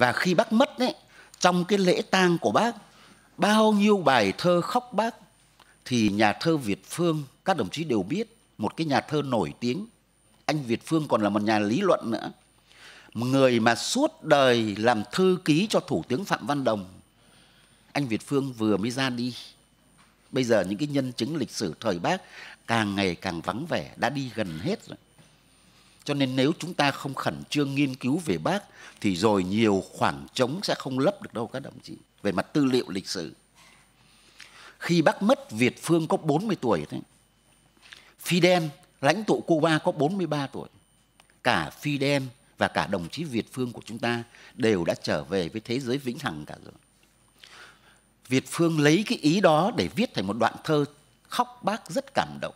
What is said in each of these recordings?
và khi bác mất đấy trong cái lễ tang của bác bao nhiêu bài thơ khóc bác thì nhà thơ Việt Phương các đồng chí đều biết một cái nhà thơ nổi tiếng anh Việt Phương còn là một nhà lý luận nữa người mà suốt đời làm thư ký cho thủ tướng Phạm Văn Đồng anh Việt Phương vừa mới ra đi bây giờ những cái nhân chứng lịch sử thời bác càng ngày càng vắng vẻ đã đi gần hết rồi cho nên nếu chúng ta không khẩn trương nghiên cứu về bác thì rồi nhiều khoảng trống sẽ không lấp được đâu các đồng chí về mặt tư liệu lịch sử. Khi bác mất Việt Phương có 40 tuổi đấy. Fidel lãnh tụ Cuba có 43 tuổi. Cả Fidel và cả đồng chí Việt Phương của chúng ta đều đã trở về với thế giới vĩnh hằng cả rồi. Việt Phương lấy cái ý đó để viết thành một đoạn thơ khóc bác rất cảm động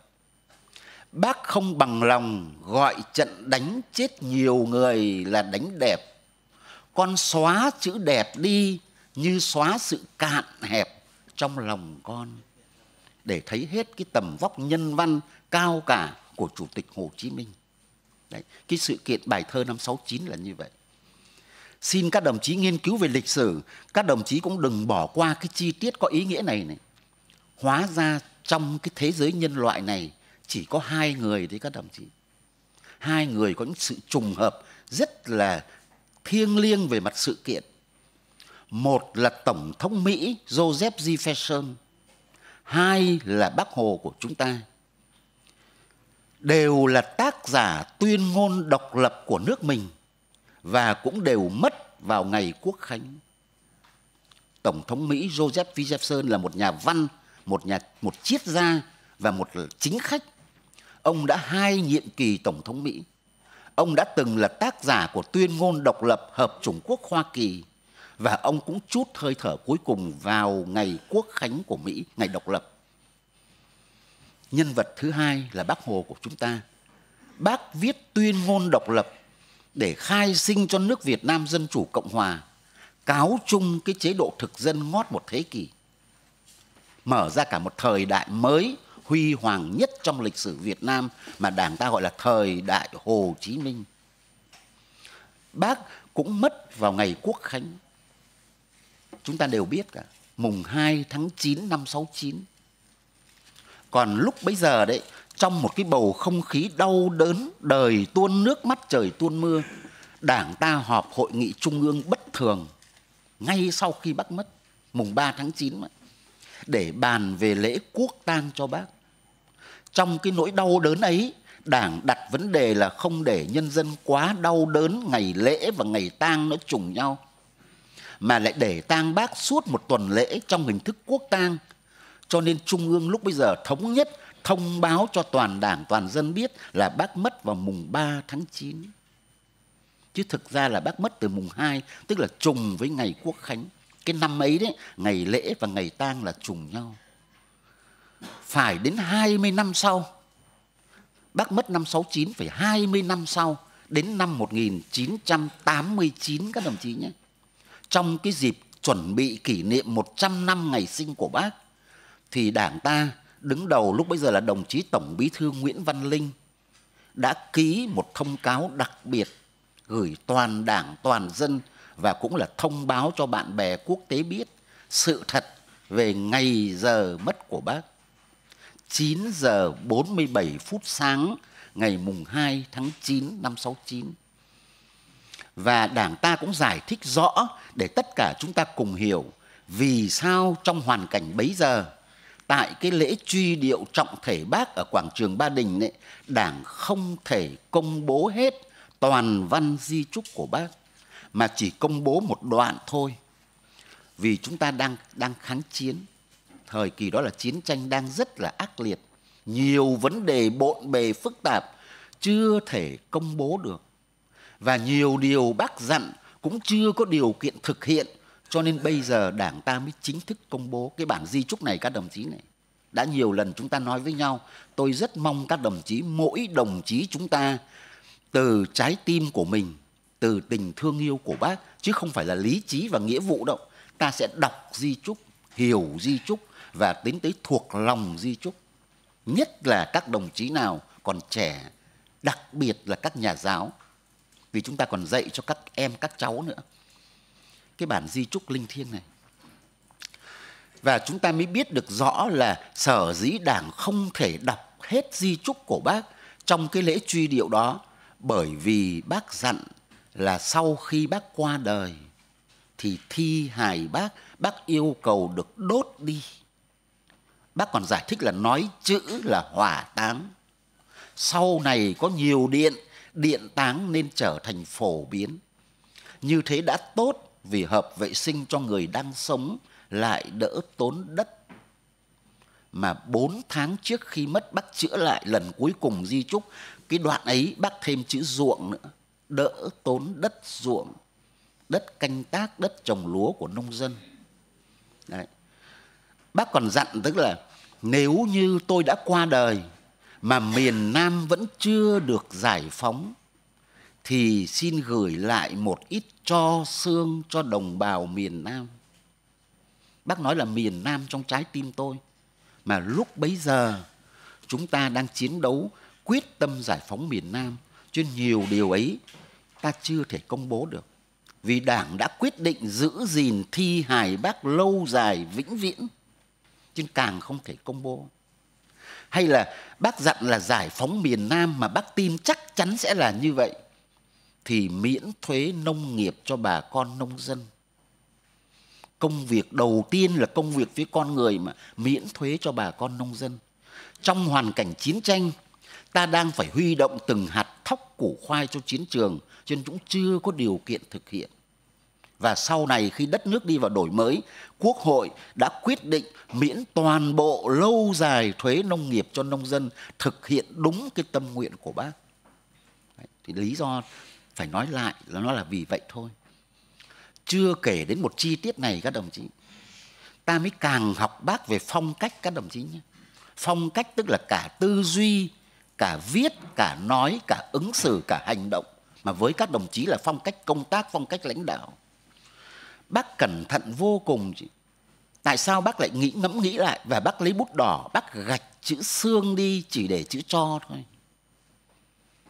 bác không bằng lòng gọi trận đánh chết nhiều người là đánh đẹp con xóa chữ đẹp đi như xóa sự cạn hẹp trong lòng con để thấy hết cái tầm vóc nhân văn cao cả của chủ tịch hồ chí minh Đấy, cái sự kiện bài thơ năm 69 là như vậy xin các đồng chí nghiên cứu về lịch sử các đồng chí cũng đừng bỏ qua cái chi tiết có ý nghĩa này này hóa ra trong cái thế giới nhân loại này chỉ có hai người thì các đồng chí hai người có những sự trùng hợp rất là thiêng liêng về mặt sự kiện một là tổng thống mỹ joseph jefferson hai là bác hồ của chúng ta đều là tác giả tuyên ngôn độc lập của nước mình và cũng đều mất vào ngày quốc khánh tổng thống mỹ joseph jefferson là một nhà văn một nhà một triết gia và một chính khách Ông đã hai nhiệm kỳ Tổng thống Mỹ. Ông đã từng là tác giả của tuyên ngôn độc lập Hợp chủng quốc Hoa Kỳ và ông cũng chút hơi thở cuối cùng vào ngày quốc khánh của Mỹ, ngày độc lập. Nhân vật thứ hai là bác Hồ của chúng ta. Bác viết tuyên ngôn độc lập để khai sinh cho nước Việt Nam Dân Chủ Cộng Hòa, cáo chung cái chế độ thực dân ngót một thế kỷ, mở ra cả một thời đại mới huy hoàng nhất trong lịch sử Việt Nam mà Đảng ta gọi là thời đại Hồ Chí Minh. Bác cũng mất vào ngày Quốc Khánh. Chúng ta đều biết cả, mùng 2 tháng 9 năm 69. Còn lúc bấy giờ đấy, trong một cái bầu không khí đau đớn, đời tuôn nước mắt trời tuôn mưa, Đảng ta họp hội nghị trung ương bất thường ngay sau khi bác mất, mùng 3 tháng 9 mà, để bàn về lễ quốc tang cho bác trong cái nỗi đau đớn ấy đảng đặt vấn đề là không để nhân dân quá đau đớn ngày lễ và ngày tang nó trùng nhau mà lại để tang bác suốt một tuần lễ trong hình thức quốc tang cho nên trung ương lúc bây giờ thống nhất thông báo cho toàn đảng toàn dân biết là bác mất vào mùng 3 tháng 9 chứ thực ra là bác mất từ mùng 2 tức là trùng với ngày quốc khánh cái năm ấy đấy ngày lễ và ngày tang là trùng nhau phải đến 20 năm sau. Bác mất năm 69 phải 20 năm sau đến năm 1989 các đồng chí nhé. Trong cái dịp chuẩn bị kỷ niệm 100 năm ngày sinh của bác thì Đảng ta đứng đầu lúc bây giờ là đồng chí Tổng Bí thư Nguyễn Văn Linh đã ký một thông cáo đặc biệt gửi toàn Đảng, toàn dân và cũng là thông báo cho bạn bè quốc tế biết sự thật về ngày giờ mất của bác. 9 giờ 47 phút sáng ngày mùng 2 tháng 9 năm 69. Và Đảng ta cũng giải thích rõ để tất cả chúng ta cùng hiểu vì sao trong hoàn cảnh bấy giờ tại cái lễ truy điệu trọng thể bác ở quảng trường Ba Đình ấy, Đảng không thể công bố hết toàn văn di trúc của bác mà chỉ công bố một đoạn thôi. Vì chúng ta đang đang kháng chiến thời kỳ đó là chiến tranh đang rất là ác liệt nhiều vấn đề bộn bề phức tạp chưa thể công bố được và nhiều điều bác dặn cũng chưa có điều kiện thực hiện cho nên bây giờ đảng ta mới chính thức công bố cái bản di chúc này các đồng chí này đã nhiều lần chúng ta nói với nhau tôi rất mong các đồng chí mỗi đồng chí chúng ta từ trái tim của mình từ tình thương yêu của bác chứ không phải là lý trí và nghĩa vụ đâu ta sẽ đọc di chúc, hiểu di chúc và tính tới thuộc lòng di trúc nhất là các đồng chí nào còn trẻ đặc biệt là các nhà giáo vì chúng ta còn dạy cho các em các cháu nữa cái bản di trúc linh thiêng này và chúng ta mới biết được rõ là sở dĩ đảng không thể đọc hết di trúc của bác trong cái lễ truy điệu đó bởi vì bác dặn là sau khi bác qua đời thì thi hài bác bác yêu cầu được đốt đi bác còn giải thích là nói chữ là hỏa táng sau này có nhiều điện điện táng nên trở thành phổ biến như thế đã tốt vì hợp vệ sinh cho người đang sống lại đỡ tốn đất mà 4 tháng trước khi mất bác chữa lại lần cuối cùng di trúc cái đoạn ấy bác thêm chữ ruộng nữa đỡ tốn đất ruộng đất canh tác đất trồng lúa của nông dân Đấy bác còn dặn tức là nếu như tôi đã qua đời mà miền Nam vẫn chưa được giải phóng thì xin gửi lại một ít cho xương cho đồng bào miền Nam. Bác nói là miền Nam trong trái tim tôi mà lúc bấy giờ chúng ta đang chiến đấu quyết tâm giải phóng miền Nam cho nhiều điều ấy ta chưa thể công bố được vì Đảng đã quyết định giữ gìn thi hài bác lâu dài vĩnh viễn chứ càng không thể công bố hay là bác dặn là giải phóng miền Nam mà bác tin chắc chắn sẽ là như vậy thì miễn thuế nông nghiệp cho bà con nông dân. Công việc đầu tiên là công việc với con người mà miễn thuế cho bà con nông dân. Trong hoàn cảnh chiến tranh, ta đang phải huy động từng hạt thóc củ khoai cho chiến trường, cho chúng chưa có điều kiện thực hiện và sau này khi đất nước đi vào đổi mới, Quốc hội đã quyết định miễn toàn bộ lâu dài thuế nông nghiệp cho nông dân thực hiện đúng cái tâm nguyện của bác. Đấy, thì lý do phải nói lại là nó là vì vậy thôi. Chưa kể đến một chi tiết này các đồng chí. Ta mới càng học bác về phong cách các đồng chí nhé. Phong cách tức là cả tư duy, cả viết, cả nói, cả ứng xử, cả hành động mà với các đồng chí là phong cách công tác, phong cách lãnh đạo bác cẩn thận vô cùng chị tại sao bác lại nghĩ ngẫm nghĩ lại và bác lấy bút đỏ bác gạch chữ xương đi chỉ để chữ cho thôi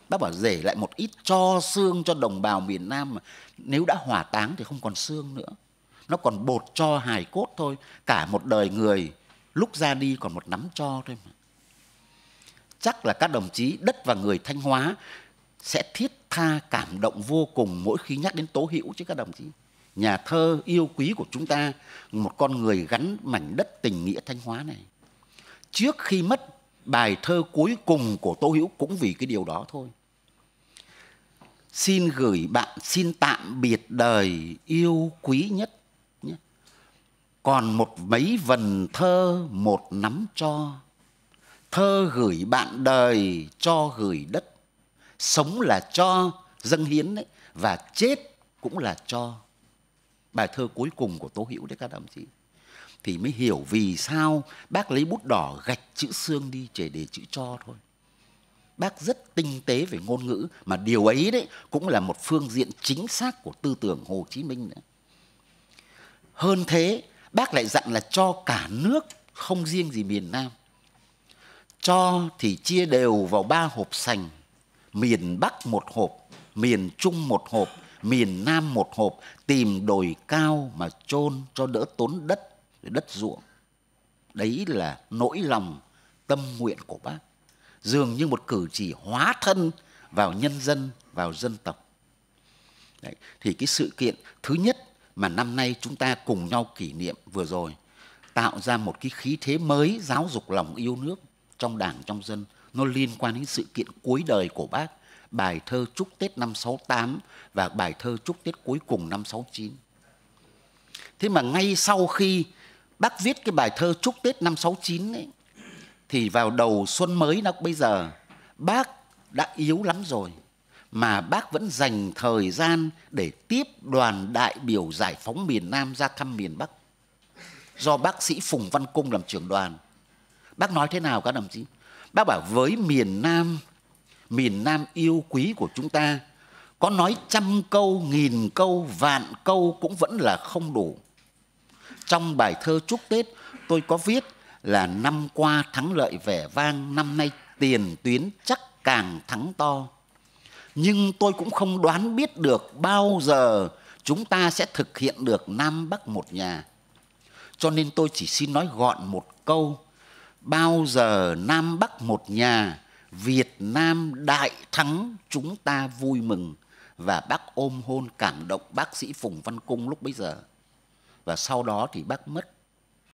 bác bảo rể lại một ít cho xương cho đồng bào miền nam mà nếu đã hỏa táng thì không còn xương nữa nó còn bột cho hài cốt thôi cả một đời người lúc ra đi còn một nắm cho thôi mà chắc là các đồng chí đất và người thanh hóa sẽ thiết tha cảm động vô cùng mỗi khi nhắc đến tố hữu chứ các đồng chí nhà thơ yêu quý của chúng ta, một con người gắn mảnh đất tình nghĩa Thanh Hóa này. Trước khi mất, bài thơ cuối cùng của Tô Hữu cũng vì cái điều đó thôi. Xin gửi bạn, xin tạm biệt đời yêu quý nhất. nhé Còn một mấy vần thơ một nắm cho. Thơ gửi bạn đời cho gửi đất. Sống là cho, dâng hiến đấy. Và chết cũng là cho bài thơ cuối cùng của Tố Hữu đấy các đồng chí thì mới hiểu vì sao bác lấy bút đỏ gạch chữ xương đi chỉ để chữ cho thôi bác rất tinh tế về ngôn ngữ mà điều ấy đấy cũng là một phương diện chính xác của tư tưởng Hồ Chí Minh nữa. Hơn thế, bác lại dặn là cho cả nước không riêng gì miền Nam. Cho thì chia đều vào ba hộp sành, miền Bắc một hộp, miền Trung một hộp miền Nam một hộp tìm đồi cao mà chôn cho đỡ tốn đất, đất ruộng. Đấy là nỗi lòng tâm nguyện của bác. Dường như một cử chỉ hóa thân vào nhân dân, vào dân tộc. Đấy. Thì cái sự kiện thứ nhất mà năm nay chúng ta cùng nhau kỷ niệm vừa rồi tạo ra một cái khí thế mới giáo dục lòng yêu nước trong đảng, trong dân. Nó liên quan đến sự kiện cuối đời của bác bài thơ Chúc Tết năm 68 và bài thơ Chúc Tết cuối cùng năm 69. Thế mà ngay sau khi bác viết cái bài thơ Chúc Tết năm 69 ấy, thì vào đầu xuân mới nó bây giờ bác đã yếu lắm rồi mà bác vẫn dành thời gian để tiếp đoàn đại biểu giải phóng miền Nam ra thăm miền Bắc do bác sĩ Phùng Văn Cung làm trưởng đoàn. Bác nói thế nào các đồng chí? Bác bảo với miền Nam miền Nam yêu quý của chúng ta có nói trăm câu, nghìn câu, vạn câu cũng vẫn là không đủ. Trong bài thơ chúc Tết, tôi có viết là năm qua thắng lợi vẻ vang, năm nay tiền tuyến chắc càng thắng to. Nhưng tôi cũng không đoán biết được bao giờ chúng ta sẽ thực hiện được Nam Bắc một nhà. Cho nên tôi chỉ xin nói gọn một câu, bao giờ Nam Bắc một nhà Việt Nam đại thắng chúng ta vui mừng và bác ôm hôn cảm động bác sĩ Phùng Văn Cung lúc bấy giờ. Và sau đó thì bác mất